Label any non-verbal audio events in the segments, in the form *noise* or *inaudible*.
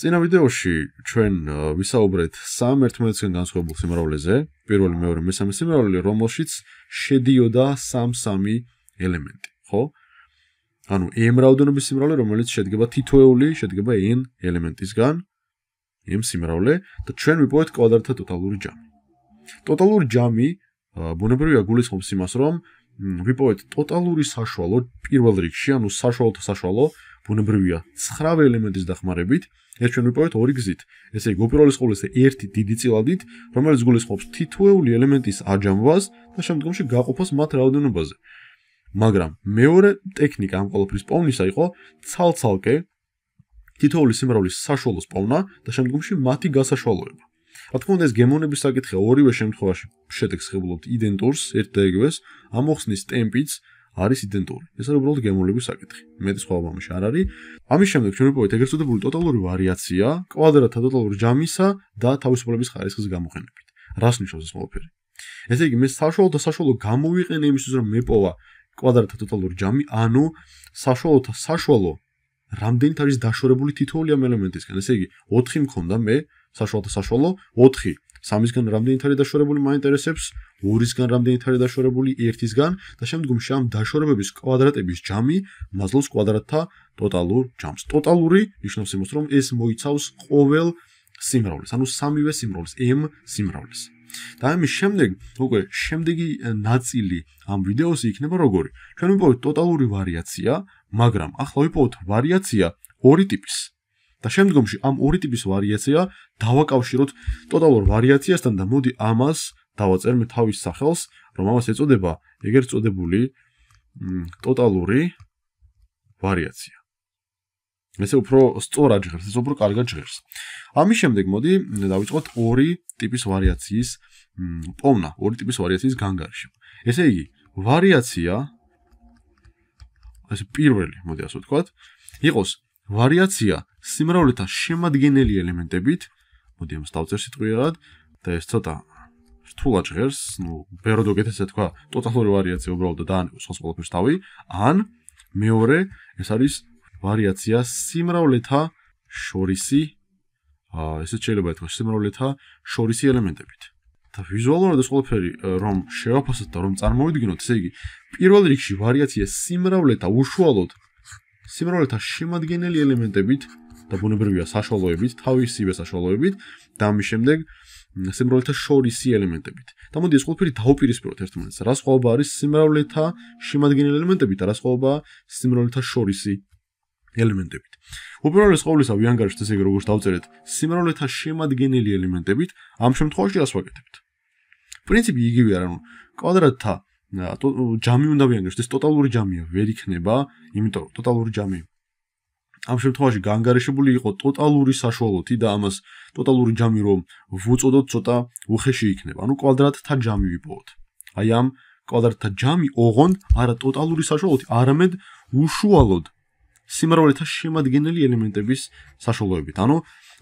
წინა ვიდეოში ჩვენ ვისაუბრეთ სამ ერთმანეთისგან განსხვავებულ სიმრავლეზე, პირველი, მეორე, მესამე სიმრავლე, რომელშიც შედიოდა სამ-სამი ელემენტი, ხო? ანუ m რაოდენობის სიმრავლე, რომელიც შედგება თითოეული, შედგება n ელემენტისგან, m სიმრავლე და ჩვენ ვიპოვეთ კვადრატთა ტოტალური ჯამი. ტოტალური ჯამი ბუნებრივია გულისხმობს იმას, რომ ვიპოვეთ ტოტალური საშუალო პირველ რიგში, ანუ საშუალო და საშუალო ბუნებრივია 9 ელემენტის დახმარებით, ეს ჩვენ ვიპოვეთ ორი გზით. ესე იგი, უპირველეს ყოვლისა, ერთი დიდი ცილადით, რომელიც გულისხმობს თითოეული ელემენტის აჯამვას და შემდგომში გაყოფას მათ რაოდენობაზე. მაგრამ მეორე ტექნიკა ამ ყოველფრის პოვნისა იყო ცალცალკე თითოეული სიმრავლის საშუალოს პოვნა და შემდგომში მათი გასაშუალოება. რა თქმა უნდა, ეს გემონების საკითხი ორივე შემთხვევაში შედეგს ღებულობთ იდენტურს, ერთ და იგივეს, ამოხსნის ტემპიც არის იდენტური. ეს არის უბრალოდ გემოვნების საკითხი. მეტი სხვა მომში არ არის. ამის შემდეგ ჩვენ უბრალოდ ეგრეთ წოდებული ტოტალური ვარიაცია, კვადრატ ტოტალური ჯამისა და თავისუფლების ხარისხის გამოყენებით. რას ნიშნავს ეს ყველაფერი? ესე იგი, მე საშუალო და საშუალო გამოვიყენე იმისთვის, რომ მეპოვა კვადრატ ტოტალური ჯამი, ანუ საშუალო და საშუალო რამდენით არის დაშორებული თითოეული ამ ელემენტისგან. ესე იგი, 4 მქონდა მე საშუალო და საშუალო 4 სამისგან რამდენი თარი დაშორებული მაინტერესებს, ორისგან რამდენი თარი დაშორებული ერთისგან და შემდგომში ამ დაშორებების კვადრატების ჯამი მაძლოს კვადრატთა ტოტალურ ჯამს. ტოტალური ნიშნავს იმას, რომ ეს მოიცავს ყოველ სიმრავლეს, ანუ სამივე სიმრავლეს, m სიმრავლეს. და ამის შემდეგ, უკვე შემდეგი ნაწილი ამ ვიდეოსი იქნება როგორი? ჩვენ ვიპოვეთ ტოტალური ვარიაცია, მაგრამ ახლა ვიპოვეთ ვარიაცია ორი ტიპის. და შემდგომში ამ ორი ტიპის ვარიაცია დავაკავშიროთ ტოტალურ ვარიაციასთან და მოდი ამას დავაწერმ თავის სახელს, რომ ამას ეწოდება ეგერც წოდებული ტოტალური ვარიაცია. ესე უფრო სწორად ჟღერს, ეს უფრო კარგად ჟღერს. ამის შემდეგ მოდი დავიწყოთ ორი ტიპის ვარიაციის პოვნა, ორი ტიპის ვარიაციის განგარში. ესე იგი, ვარიაცია ეს პირველი, მოდი ასე ვთქვათ, იყოს ვარიაცია სიმრავლეთა შემადგენელი ელემენტებით მოდი ამას დავწერ სიტყვიერად და ეს ცოტა რთულად ჟღერს ну ბერო დოგეთეს ეს თქვა ტოტალური ვარიაცია უბრალოდ და ან სხვა ყოველფერს თავი ან მეორე ეს არის ვარიაცია სიმრავლეთა შორისი ა ესე შეიძლება ითქვას სიმრავლეთა შორისი ელემენტებით და ვიზუალურად ეს ყოველფერი რომ შევაფასოთ და რომ წარმოვიდგინოთ ესე იგი პირველ რიგში ვარიაცია სიმრავლეთა უშუალოდ სიმრავლეთა შემადგენელი ელემენტებით და ბუნებრივია საშუალოებით, თავისივე საშუალოებით და ამის შემდეგ სიმრავლეთა შორისი ელემენტებით. და მოდი ეს ყველაფერი დაუპირისპიროთ ერთმანეთს. რა სხვაობა არის სიმრავლეთა შემადგენელი ელემენტებით და რა სხვაობაა სიმრავლეთა შორისი ელემენტებით. უპირველეს ყოვლისა ვიანგარიშთ ესე იგი როგორც დავწერეთ, სიმრავლეთა შემადგენელი ელემენტებით ამ შემთხვევაში რას ვაკეთებთ? პრინციპი იგივე არის, რომ კვადრატთა ჯამი უნდა ვიანდეს, ეს ტოტალური ჯამია, ვერ იქნება, იმიტომ რომ ტოტალური ჯამი ამ შემთხვევაში განგარიშებული იყო ტოტალური საშუალოთი და ამას ტოტალური ჯამი რომ ვუწოდოთ ცოტა უხეში იქნება. ანუ კვადრატთა ჯამი ვიპოვოთ. აი ამ კვადრატთა ჯამი ოღონ არა ტოტალური საშუალოთი, არამედ უშუალოდ სიმრავლეთა შემადგენელი ელემენტების საშუალოებით. ანუ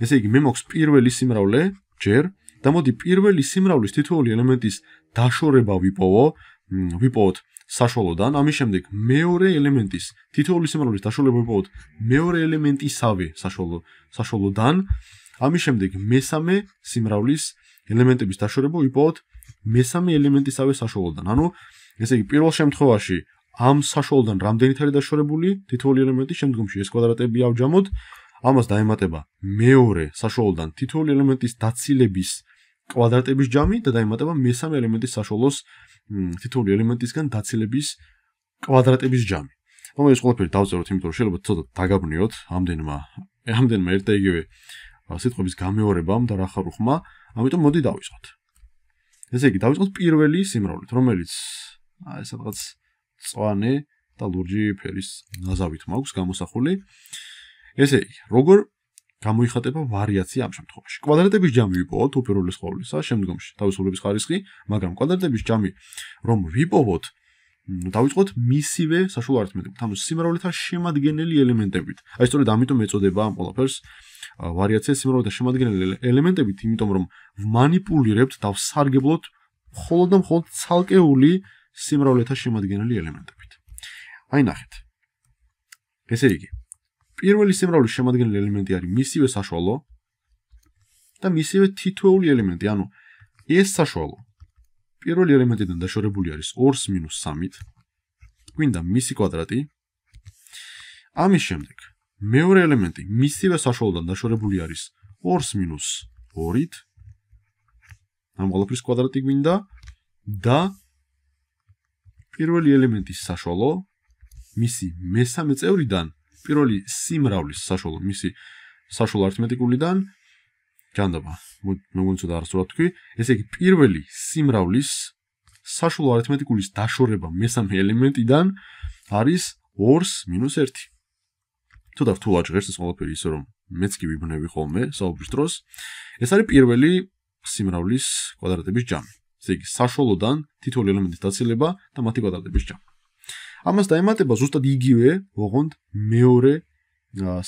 ესე იგი მე მაქვს პირველი სიმრავლე ჯერ და მოდი პირველი სიმრავლის თითოეული ელემენტის დაშორება ვიპოვო ვიპოვოთ საშუალოდან, ამის შემდეგ მეორე ელემენტის თითოეული სიმრავლის დაშუალება ვიპოვოთ მეორე ელემენტისავე საშუალო საშუალოდან, ამის შემდეგ მესამე სიმრავლის ელემენტების დაშორება ვიპოვოთ მესამე ელემენტისავე საშუალოდან. ანუ ესე იგი პირველ შემთხვევაში ამ საშუალოდან რამდენი თარი დაშორებული თითოეული ელემენტი შემდგომში ეს კვადრატები ავჯამოთ, ამას დაემატება მეორე საშუალოდან თითოეული ელემენტის დაცილების აა კვადრატების ჯამი და დაემატება მესამე ელემენტის საშუალოს თითოეული ელემენტისგან დაცილების კვადრატების ჯამი. რომელი ყველაფერი დავწეროთ, იმიტომ რომ შეიძლება ცოტა დაგაბნიოთ ამდენმა ამდენმა ერთ და იგივე სიტყვების გამეორებამ და რახარუხმა, ამიტომ მოდი დავიწყოთ. ესე იგი, დავიწყოთ პირველი სიმრავლით, რომელიც აი სადღაც წვანე და ლურჯი ფერის ნაზავით მაქვს გამოსახული. ესე იგი, როგორ გამოიხატება ვარიაცია ამ შემთხვევაში. კვადრატების ჯამი ვიპოვოთ უპირველეს ყოვლისა შემდგომში, თავისუფლების ხარისხი, მაგრამ კვადრატების ჯამი რომ ვიპოვოთ, დავიწყოთ მისივე საშუალო არითმეტიკით, ანუ სიმრავლეთა შემადგენელი ელემენტებით. აი სწორედ ამიტომ ეწოდება ამ ყველაფერს ვარიაცია სიმრავლეთა შემადგენელი ელემენტებით, იმიტომ რომ ვმანიპულირებთ და ვსარგებლოთ მხოლოდ და მხოლოდ ცალკეული სიმრავლეთა შემადგენელი ელემენტებით. აი ნახეთ. ესე იგი, პირველი სიმრავლის შემადგენელი ელემენტი არის მისივე საშუალო და მისივე თითოეული ელემენტი, ანუ ეს საშუალო პირველი ელემენტიდან დაშორებული არის 2-3-ით. გვინდა მისი კვადრატი. ამის შემდეგ მეორე ელემენტი მისივე საშუალოდან დაშორებული არის 2-2-ით. ამ ყველაფრის კვადრატი გვინდა და პირველი ელემენტის საშუალო მისი მესამე წევრიდან პირველი სიმრავლის საშუალო მისი საშუალო არითმეტიკულიდან ჯანდაბა მე მგონი ცოტა არასწორად თქვი ესე იგი პირველი სიმრავლის საშუალო არითმეტიკულის დაშორება მესამე ელემენტიდან არის 2-1 თუ დავთ ვაჭერს ეს ყველაფერი ისე რომ მეც კი ვიბნები ხოლმე საუბრის დროს ეს არის პირველი სიმრავლის კვადრატების ჯამი ესე იგი საშუალოდან თითოეული ელემენტის დაცილება და მათი კვადრატების ჯამი ამას დაემატება ზუსტად იგივე, ოღონდ მეორე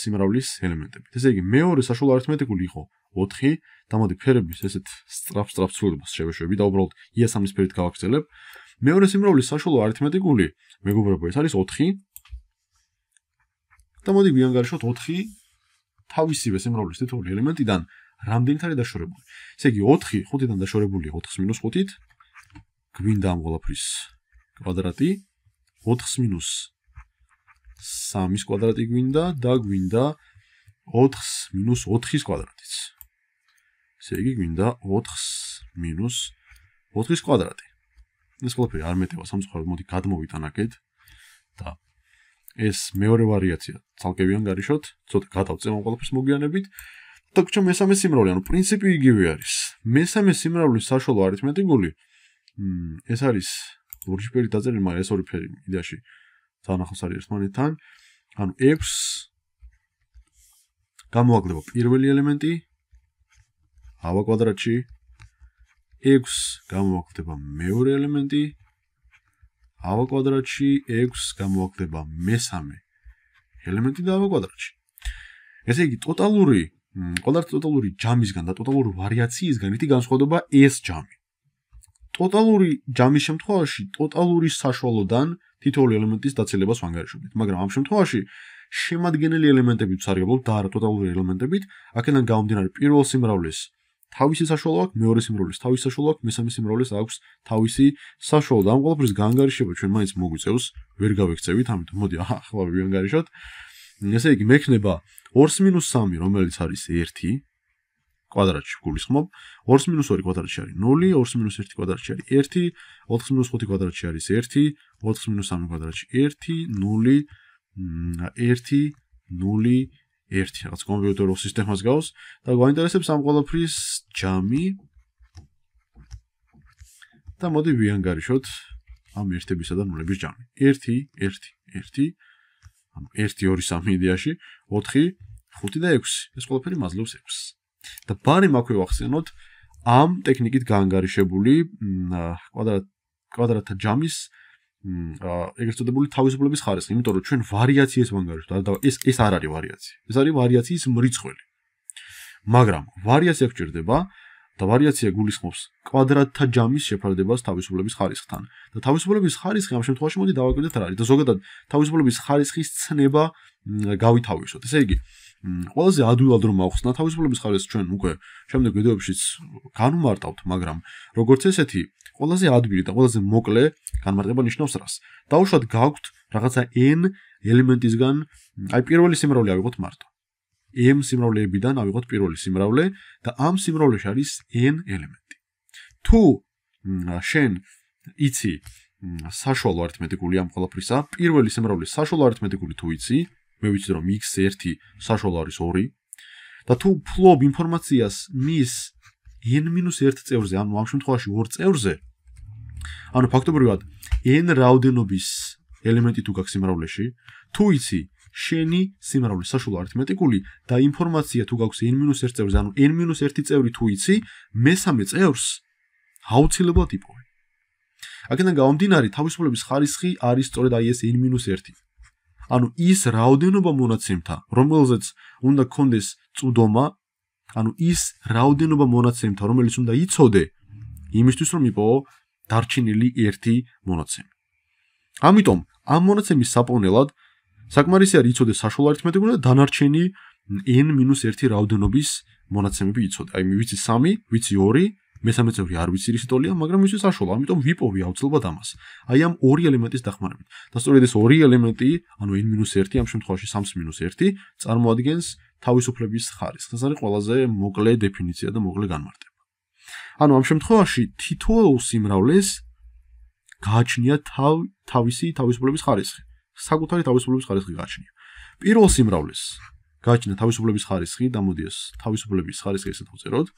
სიმრავლის ელემენტები. ესე იგი, მეორე საშუალო არითმეტიკული იყო 4 და მოდი ფერების ესეთ სტრაფ სტრაფ ცვლილებას შევეშვები და უბრალოდ იასამის ფერით გავაგრძელებ. მეორე სიმრავლის საშუალო არითმეტიკული მეგობრებო ეს არის 4. და მოდი ვიანგარიშოთ 4 თავისივე სიმრავლის თითოეული ელემენტიდან რამდენით არის დაშორებული. ესე იგი 4 5-დან დაშორებულია 4-ით. გვინდა ამ ყველაფრის კვადრატი 4-ს მინუს 3-ის კვადრატი გვინდა და გვინდა 4-ს მინუს 4-ის კვადრატიც. ესე იგი გვინდა 4-ს მინუს 4-ის კვადრატი. ეს ყველაფერი არ მეტევა სამწუხაროდ, მოდი გადმოვიტანაკეთ და ეს მეორე ვარიაცია, ცალკევიან გარიშოთ, ცოტა გადავწემ ყველაფერს მოგვიანებით. და ხო მესამე სიმრავლე, ანუ პრინციპი იგივე არის. მესამე სიმრავლის საშუალო არითმეტიკული მ ეს არის ლურჯი ფერი დაწერილი, მაგრამ ეს ორი ფერი იდეაში ძალიან ახლოს არის ერთმანეთთან. ანუ 6 გამოაგდება პირველი ელემენტი ავა კვადრატში 6 გამოაგდება მეორე ელემენტი ავა კვადრატში 6 გამოაგდება მესამე ელემენტი და ავა კვადრატში ესე იგი ტოტალური ყველა ტოტალური ჯამისგან და ტოტალური ვარიაციისგან ერთი განსხვავდება ეს ჯამი ტოტალური ჯამის შემთხვევაში ტოტალური საშუალოდან თითოეული ელემენტის დაცელებას ვანგარიშობთ, მაგრამ ამ შემთხვევაში შემადგენელი ელემენტები ვცარიობთ და არა ტოტალური ელემენტებით, აქედან გამომდინარე პირველ სიმრავლეს თავისი საშუალო აქვს, მეორე სიმრავლეს თავისი საშუალო აქვს, მესამე სიმრავლეს აქვს თავისი საშუალო. და ამ ყველაფრის განგარიშება ჩვენ მაინც მოგვიწევს, ვერ გავექცევით, ამიტომ მოდი აჰა, ახლა ვიანგარიშოთ. ესე იგი, მექნება 2-3, რომელიც არის 1, კვადრატში გულისხმობ. 2-2 კვადრატში არის 0, 2-1 კვადრატში არის 1, 4-5 კვადრატში არის 1, 4-3 კვადრატში 1, 0, 1 0 1 რაღაც კომპიუტერო სისტემას გავს და გვაინტერესებს ამ ყველაფრის ჯამი და მოდი ვიანგარიშოთ ამ ერთებისა და ნულების ჯამი 1 1 1 ანუ 1 2 3 იდეაში 4 5 და 6 ეს ყველაფერი მაძლევს 6 და ბარი მაქვს ვახსენოთ ამ ტექნიკით განგარიშებული კვადრატ კვადრატთა ჯამის ეგრეთ წოდებული თავისუფლების ხარისხი, იმიტომ რომ ჩვენ ვარიაციას ვანგარიშობთ. და ეს ეს არ არის ვარიაცია. ეს არის ვარიაციის მრიცხველი. მაგრამ ვარიაცია გვჭირდება და ვარიაცია გულისხმობს კვადრატთა ჯამის შეფარდებას თავისუფლების ხარისხთან. და თავისუფლების ხარისხი ამ შემთხვევაში მოდი დავაკვირდეთ რა არის და ზოგადად თავისუფლების ხარისხის ცნება გავითავისოთ. ესე იგი, აა ყველაზე ადვილად რომ ავხსნათ თავისუფლების ხარეს ჩვენ უკვე შემდეგ ვიდეოებშიც განმარტავთ, მაგრამ როგორც ესეთი ყველაზე ადვილი და ყველაზე მოკლე განმარტება ნიშნავს რას? დაუშვათ გაგვთ რაღაცა n ელემენტისგან, აი პირველი სიმრავლე ავიღოთ მარტო. m სიმრავლეებიდან ავიღოთ პირველი სიმრავლე და ამ სიმრავლეში არის n ელემენტი. თუ შენ იცი საშუალო არითმეტიკული ამ ყველაფრისა, პირველი სიმრავლის საშუალო არითმეტიკული თუ იცი, მე ვიცი რომ x1 საშუალო არის 2 და თუ ფლობ ინფორმაციას მის n-1 წევრზე, ანუ ამ შემთხვევაში 2 წევრზე, ანუ ფაქტობრივად n რაოდენობის ელემენტი თუ გაქვს სიმრავლეში, თუ იცი შენი სიმრავლის საშუალო არითმეტიკული და ინფორმაცია თუ გაქვს n-1 წევრზე, ანუ n-1 წევრი თუ იცი, მესამე წევრს აუცილებლად იპოვე. აქედან გამომდინარე, თავისუფლების ხარისხი არის სწორედ აი ეს n-1. ანუ ის რაოდენობა მონაცემთა, რომელზეც უნდა კონდეს წუდომა, ანუ ის რაოდენობა მონაცემთა, რომელიც უნდა იყოდე იმისთვის, რომ იყო დარჩენილი ერთი მონაცემი. ამიტომ ამ მონაცემის საპოვნელად საკმარისი არ იყოდე საშუალო არითმეტიკა და დანარჩენი n-1 რაოდენობის მონაცემები იყოდე. აი, ვიცი 3, ვიცი 2, მესამე წევრი არ ვიცი რის ტოლია, მაგრამ ის ის საშუალო, ამიტომ ვიპოვი აუცილებლად ამას. აი ამ ორი ელემენტის დახმარებით. და სწორედ ეს ორი ელემენტი, ანუ n-1 ამ შემთხვევაში 3-1 წარმოადგენს თავისუფლების ხარისხს. არის ყველაზე მოკლე დეფინიცია და მოკლე განმარტება. ანუ ამ შემთხვევაში თითოეულ სიმრავლეს გააჩნია თავ თავისი თავისუფლების ხარისხი. საკუთარი თავისუფლების ხარისხი გააჩნია. პირველ სიმრავლეს გააჩნია თავისუფლების ხარისხი და მოდი ეს თავისუფლების ხარისხი ესე თუ წეროთ.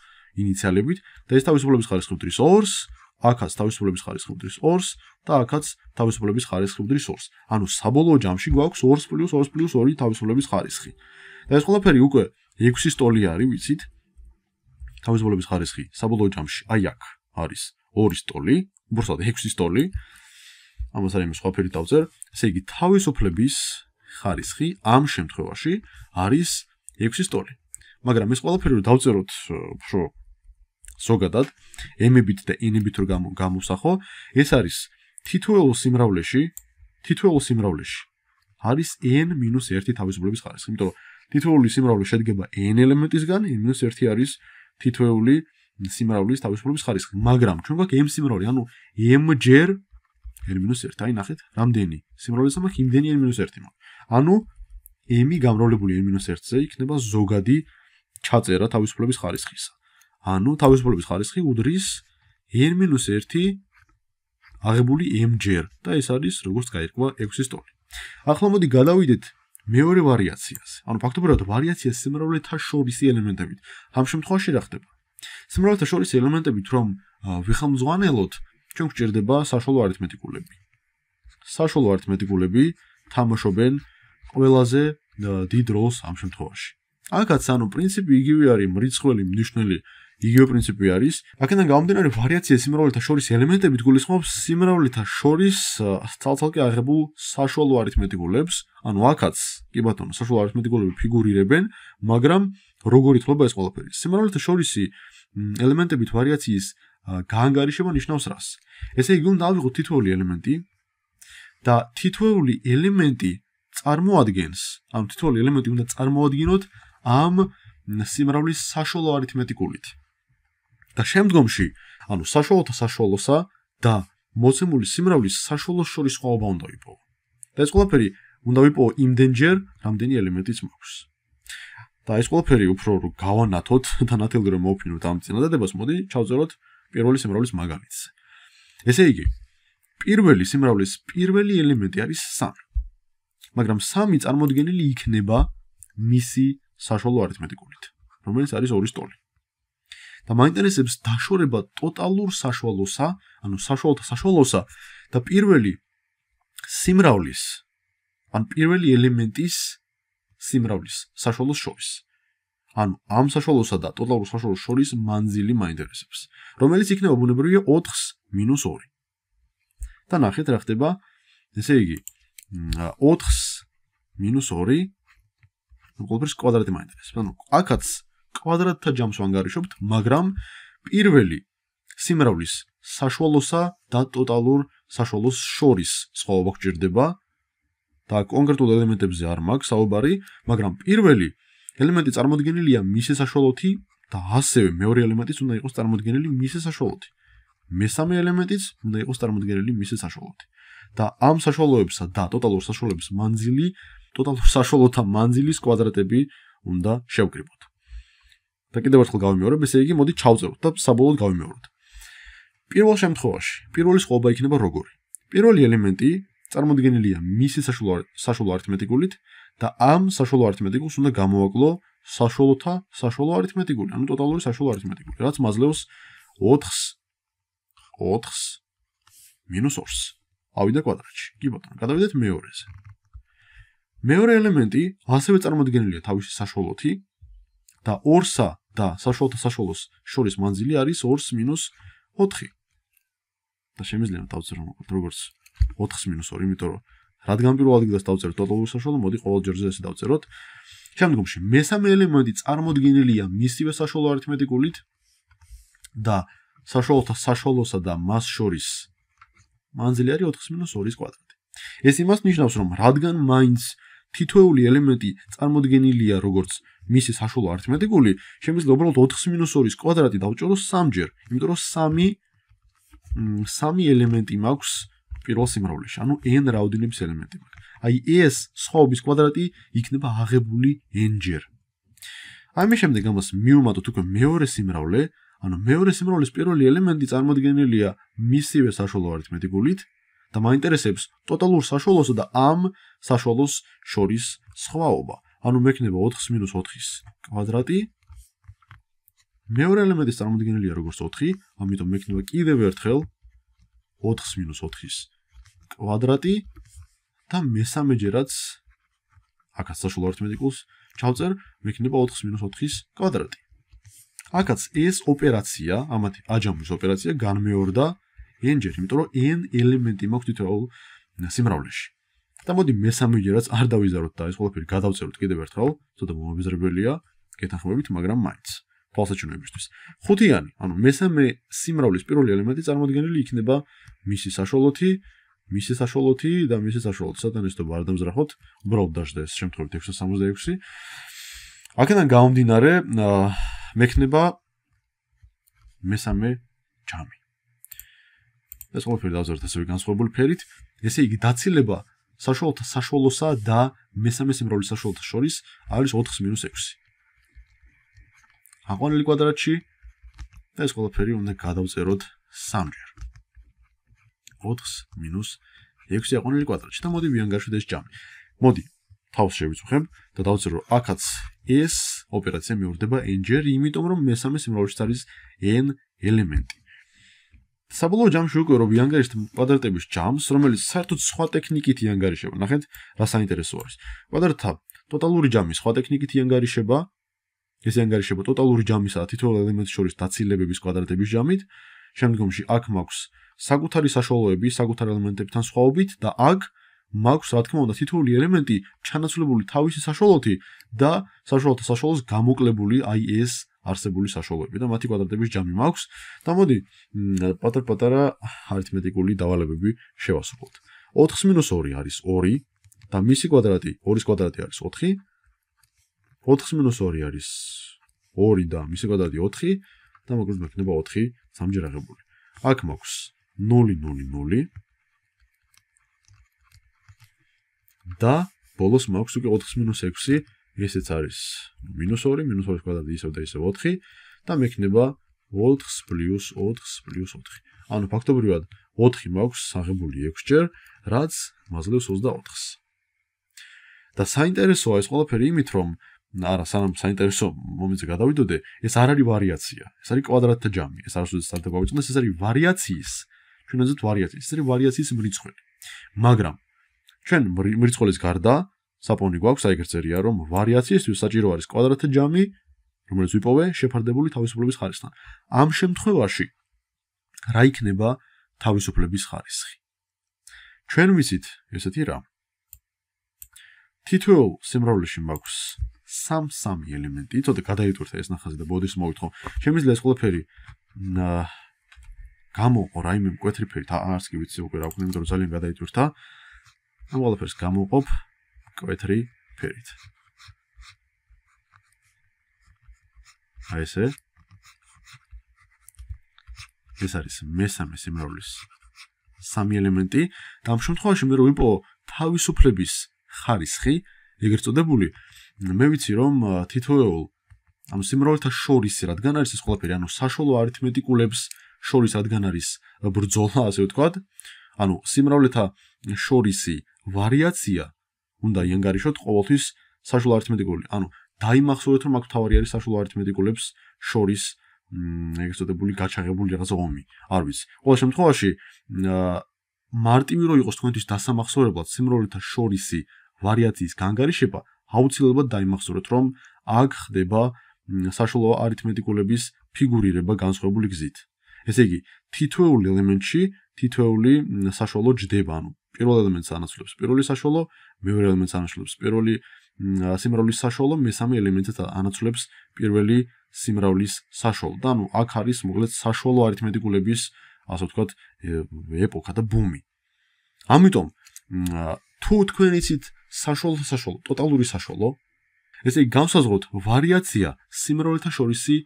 ინიციალებით და ეს თავისუფლების ხარისხი უდრის 2-ს, აქაც თავისუფლების ხარისხი უდრის 2-ს და აქაც თავისუფლების ხარისხი უდრის 2-ს. ანუ საბოლოო ჯამში გვაქვს 2+2+2 თავისუფლების ხარისხი. და ეს ყველაფერი უკვე 6-ის სტოლი არის, ვიცით? თავისუფლების ხარისხი საბოლოო ჯამში აი აქ არის 2 სტოლი, უბრალოდ 6-ის სტოლი. ამას არ იმის ყველაფერი დავწერ, ესე იგი თავისუფლების ხარისხი ამ შემთხვევაში არის 6 სტოლი. მაგრამ ეს ყველაფერი რომ დავწეროთ უფრო ზოგადად m-ებით და n-ებით რომ გამო გამოსახო, ეს არის თითოეულ სიმრავლეში, თითოეულ სიმრავლეში არის n 1 თავისუფლების ხარისხი, იმიტომ რომ თითოეული სიმრავლე შედგება n ელემენტისგან, n 1 არის თითოეული სიმრავლის თავისუფლების ხარისხი, მაგრამ ჩვენ გვაქვს m სიმრავლე, ანუ m ჯერ n 1, აი ნახეთ, რამდენი სიმრავლეა მაგ იმდენი n 1 მაგ. ანუ m-ი გამრავლებული n 1-ზე იქნება ზოგადი ჩაწერა თავისუფლების ხარისხისა. ანუ თავისუფლების ხარისხი უდრის n-1 აღებული m-ჯერ და ეს არის როგორც გაირკვა 6-ის ტოლი. ახლა მოდი გადავიდეთ მეორე ვარიაციას. ანუ ფაქტობრივად ვარიაცია სიმრავლეთა შორის ელემენტებით. ამ შემთხვევაში რა ხდება? სიმრავლეთა შორის ელემენტებით რომ ვიხამძღვანელოთ, ჩვენ გვჭირდება საშუალო არითმეტიკულები. საშუალო არითმეტიკულები თამაშობენ ყველაზე დიდ როლს ამ შემთხვევაში. აკაც ანუ პრინციპი იგივე არის, რიცხველი მნიშვნელი იგივე პრინციპი არის. აქედან გამომდინარე, ვარიაცია სიმრავლეთა შორის ელემენტები გულისხმობს სიმრავლეთა შორის თალთალკი აღებულ საშუალო არითმეტიკულებს, ანუ აქაც კი ბატონო, საშუალო არითმეტიკულები ფიგურირებენ, მაგრამ როგორი თქობა ეს ყველაფერი? სიმრავლეთა შორისი ელემენტებით ვარიაციის განგარიშება ნიშნავს რას? ესე იგი, უნდა ავიღოთ თითოეული ელემენტი და თითოეული ელემენტი წარმოადგენს, ანუ თითოეული ელემენტი უნდა წარმოადგინოთ ამ სიმრავლის საშუალო არითმეტიკულით. და შემდგომში, ანუ საშუალოთა საშუალოსა და მოცემული სიმრავლის საშუალოს შორის სხვაობა უნდა იყოს. და ეს ყველაფერი უნდა ვიპოვო იმდენჯერ, რამდენი ელემენტიც მაქვს. და ეს ყველაფერი უფრო რომ გავანათოთ *laughs* და ნათელი რომ მოვფინოთ ამ წინადადებას, მოდი ჩავწეროთ პირველი სიმრავლის მაგალითს. ესე იგი, პირველი სიმრავლის პირველი ელემენტი არის 3. მაგრამ 3 წარმოდგენილი იქნება მისი საშუალო არითმეტიკულით, რომელიც არის 2 ტოლი. და მაინტერესებს დაშორება ტოტალურ საშუალოსა, ანუ საშუალოთა საშუალოსა და პირველი სიმრავლის ან პირველი ელემენტის სიმრავლის საშუალოს შორის. ანუ ამ საშუალოსა და ტოტალურ საშუალოს შორის მანძილი მაინტერესებს, რომელიც იქნება ბუნებრივია 4-ს -2. და ნახეთ რა ხდება. ესე იგი 4-ს -2 ნუ ყოველთვის კვადრატი მაინტერესებს. ანუ აქაც კვადრატთა ჯამს ვანგარიშობთ, მაგრამ პირველი სიმრავლის საშუალოსა და ტოტალურ საშუალოს შორის სხვაობა გვჭირდება და კონკრეტულ ელემენტებზე არ მაქვს საუბარი, მაგრამ პირველი ელემენტი წარმოდგენილია მისის საშუალოთი და ასევე მეორე ელემენტიც უნდა იყოს წარმოდგენილი მისის საშუალოთი. მესამე ელემენტიც უნდა იყოს წარმოდგენილი მისის საშუალოთი. და ამ საშუალოებსა და ტოტალურ საშუალოების მანძილი, ტოტალურ საშუალოთა მანძილის კვადრატები უნდა შევკრიბოთ. და კიდევ ერთხელ გავიმეორებ, ესე იგი, მოდი ჩავწეროთ და საბოლოოდ გავიმეოროთ. პირველ შემთხვევაში, პირველი წყობა იქნება როგორი? პირველი ელემენტი წარმოდგენილია მისი საშუალო საშუალო არითმეტიკულით და ამ საშუალო არითმეტიკულს უნდა გამოვაკლო საშუალოთა საშუალო არითმეტიკული, ანუ ტოტალური საშუალო არითმეტიკული, რაც მაძლევს 4-ს 4-ს მინუს 2-ს. ავიდა კვადრატში. კი ბატონო, გადავიდეთ მეორეზე. მეორე ელემენტი ასევე წარმოდგენილია თავისი საშუალოთი და 2-სა და საშუალო საშუალოს შორის მანძილი არის 2-4. და შემიძლია დავწეროთ როგორც 4-2, იმიტომ რომ რადგან პირველ ადგილას დავწერთ ტოტალურ საშუალო, მოდი ყოველ ჯერზე ესე დავწეროთ. შემდგომში მესამე ელემენტი წარმოდგენილია მისივე საშუალო არითმეტიკულით და საშუალოთა საშუალოსა და მას შორის მანძილი არის 4-2-ის კვადრატი. ეს იმას ნიშნავს, რომ რადგან მაინც თითოეული ელემენტი წარმოდგენილია როგორც 4-2 მისი საშუალო არითმეტიკული შეიძლება უბრალოდ 4-2-ის კვადრატი დავჭოროს 3ჯერ, იმიტომ რომ 3 სამი ელემენტი მაქვს პირველ სიმრავლეში, ანუ n რაოდენობის ელემენტი მაქვს. აი s სხვაობის კვადრატი იქნება აღებული n-ჯერ. აი მე შემდეგ ამას მივუმატოთ უკვე მეორე სიმრავლე, ანუ მეორე სიმრავლის პირველი ელემენტი წარმოადგენელია მისივე საშუალო არითმეტიკულით და მაინტერესებს ტოტალურ საშუალოსა და ამ საშუალოს შორის სხვაობა. ანუ მექნება 4-ის მინუს 4-ის კვადრატი. მეორე ელემენტი წარმოდგენილია როგორც 4, ამიტომ მექნება კიდევ ერთხელ 4-ის მინუს 4-ის კვადრატი და მესამე ჯერაც აქაც საშუალო არითმეტიკულს ჩავწერ, მექნება 4-ის მინუს 4-ის კვადრატი. აქაც ეს ოპერაცია, ამათი აჯამის ოპერაცია განმეორდა n-ჯერ, იმიტომ რომ n ელემენტი მოგვითხრა ო სიმრავლეში. და მოდი მესამე ჯერაც არ დავიზაროთ და ეს ყველაფერი გადავწეროთ კიდევ ერთხელ, ცოტა მომებიზრებელია, გეთანხმებით, მაგრამ მაინც. ფოსაჩუნებისთვის. ხუთიანი, ანუ მესამე სიმრავლის პირველი ელემენტი წარმოადგენელი იქნება მისი საშუალოთი, მისი საშუალოთი და მისი საშუალოთი, სადაც ისტო ბარდამზრახოთ, უბრალოდ დაждდა ეს შემთხვევით 666. აქედან გამომდინარე, მექნება მესამე ჯამი. ეს ყველაფერი დავზარდეთ ასევე განსხვავებული ფერით. ესე იგი, დაცილება საშუალოთა საშუალოსა და მესამე სიმრავლის საშუალოთა შორის არის 4-6. აყვანილი კვადრატში და ეს ყველაფერი უნდა გადავწეროთ 3-ჯერ. 4-6 აყვანილი კვადრატში და მოდი ვიანგაშვით ეს ჯამი. მოდი თავს შევიწუხებ და დავწერო აქაც ეს ოპერაცია მეორდება n-ჯერ, იმიტომ რომ მესამე სიმრავლის არის n ელემენტი. საბოლოო ჯამში უკვე რო ვიანგარიშთ კვადრატების ჯამს, რომელიც საერთოდ სხვა ტექნიკით იანგარიშება. ნახეთ, რა საინტერესო არის. კვადრატთა ტოტალური ჯამი სხვა ტექნიკით იანგარიშება. ეს იანგარიშება ტოტალური ჯამისა თითოეულ ელემენტს შორის დაცილებების კვადრატების ჯამით. შემდგომში აქ მაქვს საკუთარი საშუალოები, საკუთარ ელემენტებთან სხვაობით და აქ მაქვს, რა თქმა უნდა, თითოეული ელემენტი ჩანაცვლებული თავისი საშუალოთი და საშუალოთა საშუალოს გამოკლებული აი ეს არსებული საშუალებები და მათი კვადრატების ჯამი მაქვს და მოდი პატარ-პატარა არითმეტიკული დავალებები შევასრულოთ. 4 2 არის 2 და მისი კვადრატი 2-ის კვადრატი არის 4. 4 2 არის 2 და მისი კვადრატი 4 და მოკლედ მექნება 4 სამჯერ აღებული. აქ მაქვს 0 0 0 და ბოლოს მაქვს უკვე 4 6 ესეც არის მინუს 2, მინუს 2 კვადრატი ისევ და ისევ 4 და მექნება 4-ს პლუს 4-ს პლუს 4. ანუ ფაქტობრივად 4 მაქვს საღებული 6ჯერ, რაც მაძლევს 24-ს. და საინტერესოა ეს ყველაფერი იმით, რომ არა, სანამ საინტერესო მომენტზე გადავიდოდე, ეს არ არის ვარიაცია, ეს არის კვადრატთა ჯამი, ეს არ უცხო საერთოდ გავიწყდეს, ეს არის ვარიაციის, ჩვენ ვიცით ვარიაციის, ეს არის ვარიაციის მრიცხვი. მაგრამ ჩვენ მრიცხვლის გარდა საპონი გვაქვს აი გერცერია რომ ვარიაციისთვის საჭირო არის კვადრატ ჯამი რომელიც ვიპოვე შეფარდებული თავისუფლების ხარისთან ამ შემთხვევაში რა იქნება თავისუფლების ხარისხი ჩვენ ვიცით ესეთი რა თითოეულ სიმრავლეში მაქვს სამ სამი ელემენტი ცოტა გადაიტვირთე ეს ნახაზი და ბოდიში მოვითხოვ შემიძლია ეს ყველაფერი გამოყო რაიმე მკვეთრი ფერი არც კი ვიცი უკვე რა ვქნა იმიტომ რომ ძალიან გადაიტვირთა ამ ყველაფერს გამოყოფ კვეთრი ფერით. აი ესე. ეს არის მესამე სიმრავლის სამი ელემენტი და ამ შემთხვევაში მე რო ვიპო თავისუფლების ხარისხი, ეგრეთ წოდებული, მე ვიცი რომ თითოეულ ამ სიმრავლეთა შორის რადგან არის ეს ყველაფერი, ანუ საშუალო არითმეტიკულებს შორის რადგან არის ბრძოლა, ასე ვთქვათ. ანუ სიმრავლეთა შორისი ვარიაცია უნდა იანგარიშოთ ყოველთვის საშუალო არითმეტიკული. ანუ დაიმახსოვრეთ, რომ აქ თავარი არის საშუალო არითმეტიკულებს შორის ეგრეთ წოდებული გაჩაღებული რაღაც ომი. არ ვიცი. ყოველ შემთხვევაში მარტივი რო იყოს თქვენთვის დასამახსოვრებლად სიმრავლეთა შორისი ვარიაციის განგარიშება, აუცილებლად დაიმახსოვრეთ, რომ აქ ხდება საშუალო არითმეტიკულების ფიგურირება განსხვავებული გზით. ესე იგი, თითოეული ელემენტში თითოეული საშუალო ჯდება, ანუ პირველ ელემენტს ანაცვლებს პირველი საშუალო, მეორე ელემენტს ანაცვლებს პირველი სიმრავლის საშუალო, მესამე ელემენტს ანაცვლებს პირველი სიმრავლის საშუალო. და ანუ აქ არის მოკლედ საშუალო არითმეტიკულების, ასე ვთქვათ, ეპოქა და ბუმი. ამიტომ თუ თქვენ იცით საშუალო საშუალო, ტოტალური საშუალო, ესე იგი განსაზღვროთ ვარიაცია სიმრავლეთა შორისი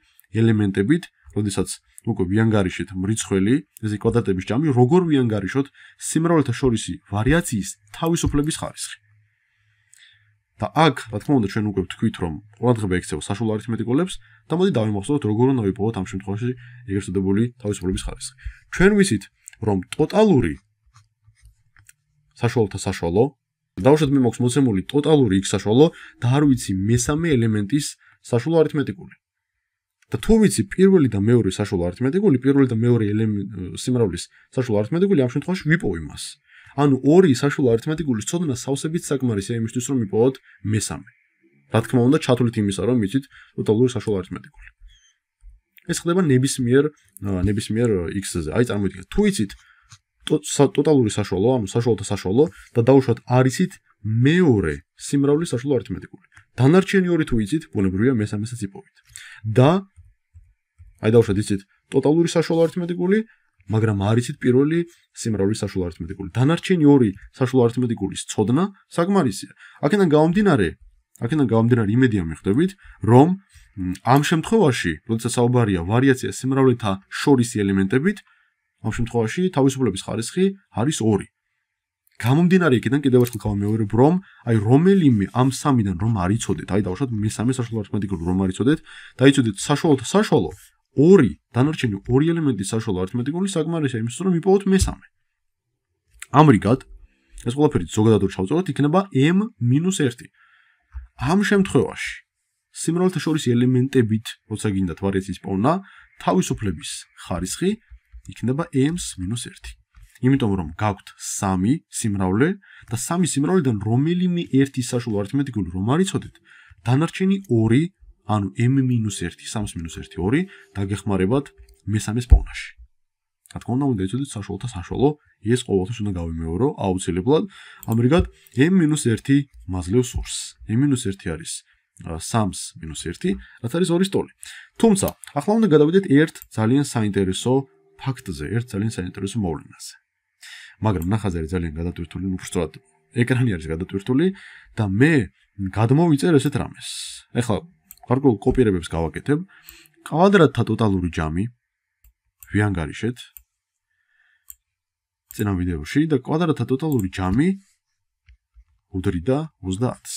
ელემენტებით, როდესაც უკვე ვიანგარიშეთ მრიცხველი, ესე კვადრატების ჯამი, როგორ ვიანგარიშოთ სიმრავლეთა შორისი ვარიაციის თავისუფლების ხარისხი. და აქ, რა თქმა უნდა, ჩვენ უკვე ვთქვით, რომ ყველაღება ექცევა საშუალო არითმეტიკულებს და მოდი დავიმახსოვროთ, როგორ უნდა ვიპოვოთ ამ შემთხვევაში ეგერსოდებული თავისუფლების ხარისხი. ჩვენ ვისით, რომ ტოტალური საშუალოთა საშუალო დაუშვათ მე მოგს მოცემული ტოტალური x საშუალო და არ ვიცი მესამე ელემენტის საშუალო არითმეტიკული. და თუ ვიცი პირველი და მეორე საშუალო არითმეტიკული, პირველი და მეორე სიმრავლის საშუალო არითმეტიკული, ამ შემთხვევაში ვიპოვ იმას. ანუ ორი საშუალო არითმეტიკული ცოდნა სავსებით საკმარისია იმისთვის, რომ მიპოვოთ მესამე. რა თქმა უნდა, ჩათვლით იმისა, რომ ვიცით ტოტალური საშუალო არითმეტიკული. ეს ხდება ნებისმიერ ნებისმიერ x-ზე. აი წარმოიდგინეთ, თუ ვიცით ტოტალური საშუალო, ანუ საშუალო და საშუალო და დაუშვათ არისით მეორე სიმრავლის საშუალო არითმეტიკული. დანარჩენი ორი თუ იცით, ბუნებრივია მესამესაც იპოვით. და აი დავშვათ იცით ტოტალური საშუალო არითმეტიკული მაგრამ არ იცით პირველი სიმრავლის საშუალო არითმეტიკული დანარჩენი ორი საშუალო არითმეტიკულის ცოდნა საკმარისია აქედან გამომდინარე აქედან გამომდინარე იმედია მიხდებით რომ ამ შემთხვევაში როდესაც საუბარია ვარიაცია სიმრავლეთა შორის ელემენტებით ამ შემთხვევაში თავისუფლების ხარისხი არის 2 გამომდინარე იქიდან კიდევ ერთხელ გავამეორებ რომ აი რომელიმე ამ სამიდან რომ არიწოდეთ აი დავუშვათ მე სამი საშუალო არითმეტიკული რომ არიწოდეთ დაიწოდეთ საშუალო საშუალო ორი დანარჩენი ორი ელემენტი საშუალო არითმეტიკული საგმარია იმისთვის რომ მიპოვოთ მესამე. ამრიგად ეს ყველაფერი ზოგადად რო ჩავწეროთ იქნება m 1. ამ შემთხვევაში სიმრავლეთა შორის ელემენტებით, როცა გინდათ ვარიაციის პოვნა, თავისუფლების ხარისხი იქნება m 1. იმიტომ რომ გაქვთ 3 სიმრავლე და 3 სიმრავლიდან რომელიმე ერთი საშუალო არითმეტიკული რომ არიცოდეთ, დანარჩენი 2 ანუ m 1 3 1 დაგეხმარებათ მესამის პოვნაში. რა თქმა უნდა, ეცოდეთ საშუალოთა საშუალო, ეს ყოველთვის უნდა გავიმეორო აუცილებლად. ამრიგად m 1 მაძლევს სურს. m 1 არის სამს 1, რაც არის ორის ტოლი. თუმცა, ახლა უნდა გადავიდეთ ერთ ძალიან საინტერესო ფაქტზე, ერთ ძალიან საინტერესო მოვლენაზე. მაგრამ ნახაზარი ძალიან გადატვირთული, უბრალოდ ეკრანი არის გადატვირთული და მე გადმოვიწერ ესეთ რამეს. ეხლა გარკვეულ კოპირებებს გავაკეთებ. კვადრატთა ტოტალური ჯამი ვიანგარიშეთ. ძინა ვიდეოში და კვადრატთა ტოტალური ჯამი უდრიდა 30-ს.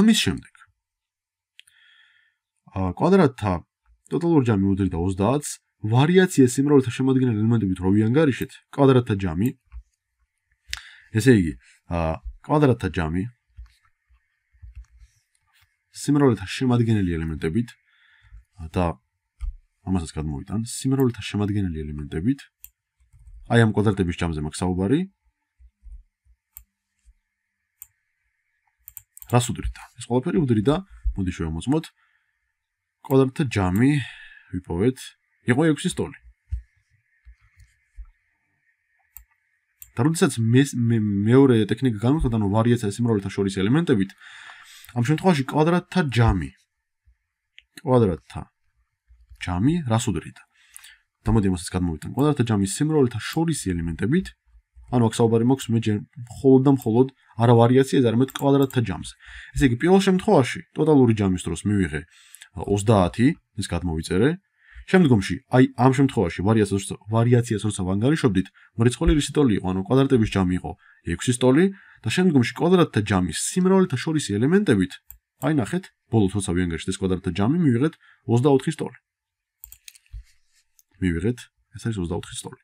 ამის შემდეგ აა კვადრატთა ტოტალური ჯამი უდრიდა 30-ს, ვარიაცია სიმრავლეთა შემოადგენელ ელემენტებით რო ვიანგარიშეთ, კვადრატთა ჯამი ესე იგი, აა კვადრატთა ჯამი სიმრავლეთა შემადგენელი ელემენტებით და ამასაც გადმოვიტან სიმრავლეთა შემადგენელი ელემენტებით აი ამ კვადრატების ჯამზე მაქვს საუბარი რას უდრით ეს ყველაფერი უდრი და მოდი შევამოწმოთ კვადრატთა ჯამი ვიპოვეთ იყო 6 ტოლი და როდესაც მე მეორე ტექნიკა განვიხილოთ ანუ ვარიაცია სიმრავლეთა შორის ელემენტებით ამ შემთხვევაში კვადრატთა ჯამი კვადრატთა ჯამი რას უდრით და მოდი მოსაც გადმოვიტან კვადრატთა ჯამის სიმრავლეთა შორის ელემენტებით ანუ აქ საუბარი მოქვს მე ჯერ მხოლოდ და მხოლოდ არა ვარიაციაზე არამედ კვადრატთა ჯამზე ესე იგი პირველ შემთხვევაში ტოტალური ჯამის დროს მივიღე 30 ის გადმოვიწერე შემდგომში, აი ამ შემთხვევაში ვარიაციას ვარიაციას როცა ვანგარიშობდით, მრიცხვლი რისიტოლი იყო, ანუ კვადრატების ჯამი იყო 6-ის ტოლი და შემდგომში კვადრატთა ჯამის სიმრავლეთა შორის ელემენტებით, აი ნახეთ, ბოლოს როცა ვიანგარიშეთ ეს კვადრატთა ჯამი მივიღეთ 24-ის ტოლი. მივიღეთ, ეს არის 24-ის ტოლი.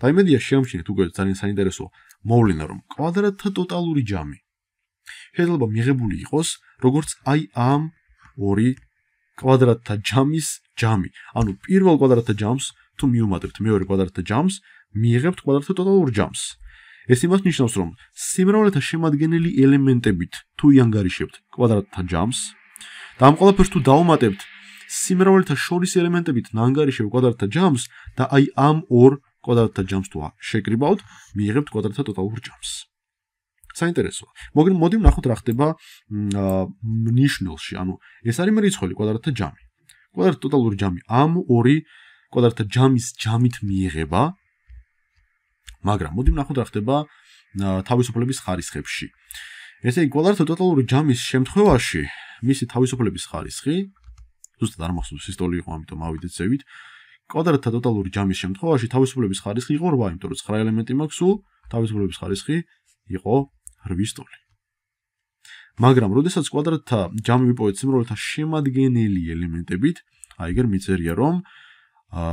და იმედი შეამჩნიეთ უკვე ძალიან საინტერესო მოვლენა, რომ კვადრატთა ტოტალური ჯამი შეიძლება მიღებული იყოს როგორც აი ამ ორი კვადრატთა ჯამის ჯამი. ანუ პირველ კვადრატთა ჯამს თუ მიუმატებთ მეორე კვადრატთა ჯამს, მიიღებთ კვადრატთა ტოტალურ ჯამს. ეს იმას ნიშნავს, რომ სიმრავლეთა შემადგენელი ელემენტებით თუ იანგარიშებთ კვადრატთა ჯამს და ამ ყველაფერს თუ დაუმატებთ სიმრავლეთა შორის ელემენტებით ნანგარიშებ კვადრატთა ჯამს და აი ამ ორ კვადრატთა ჯამს თუ შეკრიბავთ, მიიღებთ კვადრატთა ტოტალურ ჯამს. საინტერესოა. მოგინ მოდი ვნახოთ რა ხდება ნიშნულში, ანუ ეს არის რიცხვი კვადრატთა ჯამი. კვადრატ ტოტალური ჯამი ამ ორი კვადრატთა ჯამის ჯამით მიიღება. მაგრამ მოდი ვნახოთ რა ხდება თავისუფლების ხარისხებში. ესე იგი კვადრატ ტოტალური ჯამის შემთხვევაში მისი თავისუფლების ხარისხი ზუსტად არ მახსოვს სისტოლი იყო, ამიტომ ავიდეთ ზევით. კვადრატთა ტოტალური ჯამის შემთხვევაში თავისუფლების ხარისხი იყო 8, იმიტომ რომ 9 ელემენტი მაქვს სულ თავისუფლების ხარისხი იყო 8 ტოლი. მაგრამ, როდესაც კვადრატთა ჯამი ვიპოვეთ სიმრავლეთა შემადგენელი ელემენტებით, აი ეგერ მიწერია რომ ა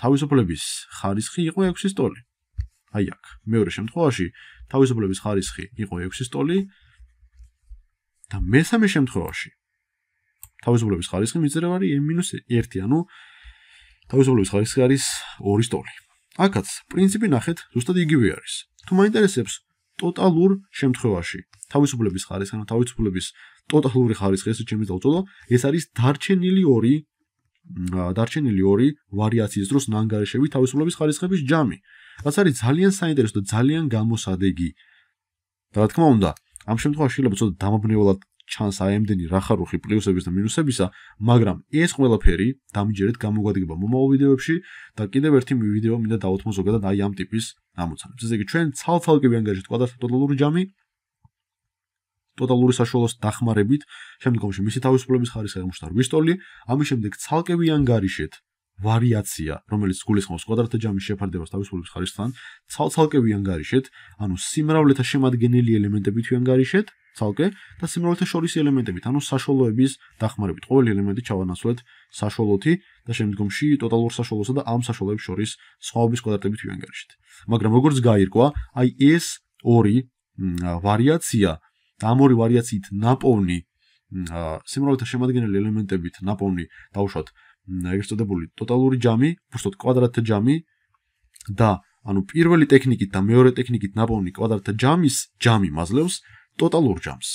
თავისუფლების ხარისხი იყო 6 ტოლი. აი აქ, მეორე შემთხვევაში თავისუფლების ხარისხი იყო 6 ტოლი და მესამე შემთხვევაში თავისუფლების ხარისხი მიწერება არის n-1, ანუ თავისუფლების ხარისხი არის 2 ტოლი. აკაც პრინციპი ნახეთ, ზუსტად იგივე არის. თუ მაინტერესებს, ტოტალურ შემთხვევაში თავისუფლების ხარის ანუ თავისუფლების ტოტალური ხარის ეს ჩემი დავწოდო ეს არის დარჩენილი ორი დარჩენილი ორი ვარიაციის დროს ნანგარეშები თავისუფლების ხარისხების ჯამი რაც არის ძალიან საინტერესო და ძალიან გამოსადეგი და რა თქმა უნდა ამ შემთხვევაში შეიძლება ცოტა დამბნეველად ჩანს აემდენი რახარუხი პლუსების და მინუსებისა, მაგრამ ეს ყველაფერი დამჯერეთ გამოგვადგება მომავალ ვიდეოებში და კიდევ ერთი ვიდეო მინდა დავთმო ზოგადად აი ამ ტიპის ამოცანებს. ესე იგი ჩვენ ცალ-ცალკე ვიანგაჟეთ კვადრატული ჯამი ტოტალური საშუალოს დახმარებით, შემდგომში მისი თავისუფლების ხარისხი აღმოჩნდა 8 სტოლი, ამის შემდეგ ცალკე ვიანგარიშეთ ვარიაცია, რომელიც გულისხმობს კვადრატული ჯამის შეფარდებას თავისუფლების ხარისხთან, ცალ-ცალკე ვიანგარიშეთ, ანუ სიმრავლეთა შემადგენელი ელემენტები თვიანგარიშეთ ცალკე და სიმრავლეთა შორის ელემენტებით, ანუ საშუალოების დახმარებით, ყოველი ელემენტი ჩავანაცვლეთ საშუალოთი და შემდგომში ტოტალურ საშუალოსა და ამ საშუალოებს შორის სხვაობის კვადრატებით ვიანგარიშით. მაგრამ როგორც გაირკვა, აი ეს ორი ვარიაცია და ამ ორი ვარიაციით ნაპოვნი სიმრავლეთა შემადგენელი ელემენტებით ნაპოვნი დაუშვათ ეს წოდებული ტოტალური ჯამი, უბრალოდ კვადრატთა ჯამი და ანუ პირველი ტექნიკით და მეორე ტექნიკით ნაპოვნი კვადრატთა ჯამის ჯამი მაძლევს ტოტალურ ჯამს.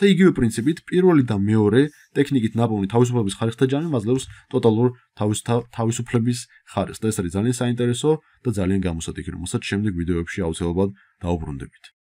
და იგივე პრინციპით პირველი და მეორე ტექნიკით ნაპოვნი თავისუფლების ხარისხთა ჯამი მაძლევს ტოტალურ თავისუფლების ხარისხს. და ეს არის ძალიან საინტერესო და ძალიან გამოსადეგი, რომელსაც შემდეგ ვიდეოებში აუცილებლად დაუბრუნდებით.